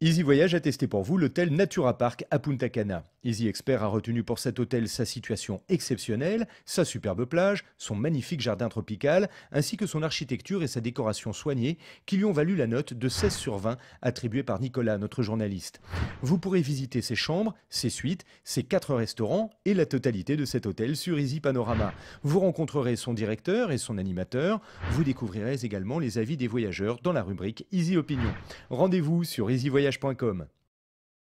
Easy Voyage a testé pour vous l'hôtel Natura Park à Punta Cana. Easy Expert a retenu pour cet hôtel sa situation exceptionnelle, sa superbe plage, son magnifique jardin tropical, ainsi que son architecture et sa décoration soignée, qui lui ont valu la note de 16 sur 20 attribuée par Nicolas, notre journaliste. Vous pourrez visiter ses chambres, ses suites, ses quatre restaurants et la totalité de cet hôtel sur Easy Panorama. Vous rencontrerez son directeur et son animateur. Vous découvrirez également les avis des voyageurs dans la rubrique Easy Opinion. Rendez-vous sur Easy Voyage voyage.com.